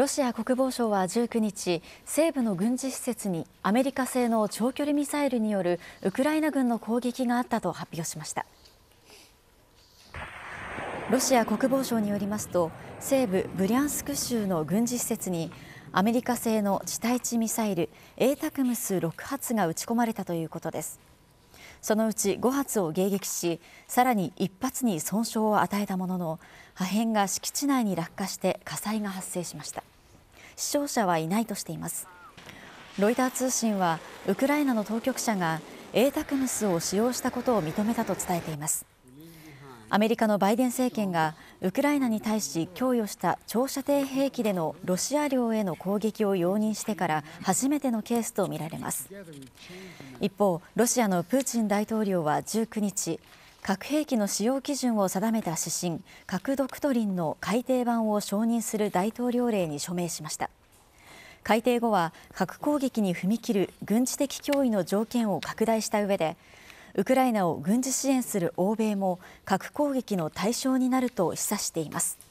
ロシア国防省は19日、西部の軍事施設にアメリカ製の長距離ミサイルによるウクライナ軍の攻撃があったと発表しました。ロシア国防省によりますと、西部ブリャンスク州の軍事施設にアメリカ製の地対地ミサイル ATACMS6 発が撃ち込まれたということです。そのうち5発を迎撃し、さらに1発に損傷を与えたものの、破片が敷地内に落下して火災が発生しました。死傷者はいないとしていますロイター通信はウクライナの当局者が ATACMS を使用したことを認めたと伝えていますアメリカのバイデン政権がウクライナに対し供与した長射程兵器でのロシア領への攻撃を容認してから初めてのケースとみられます一方ロシアのプーチン大統領は19日核兵器の使用基準を定めた指針、核ドクトリンの改訂版を承認する大統領令に署名しました。改定後は核攻撃に踏み切る軍事的脅威の条件を拡大した上で、ウクライナを軍事支援する欧米も核攻撃の対象になると示唆しています。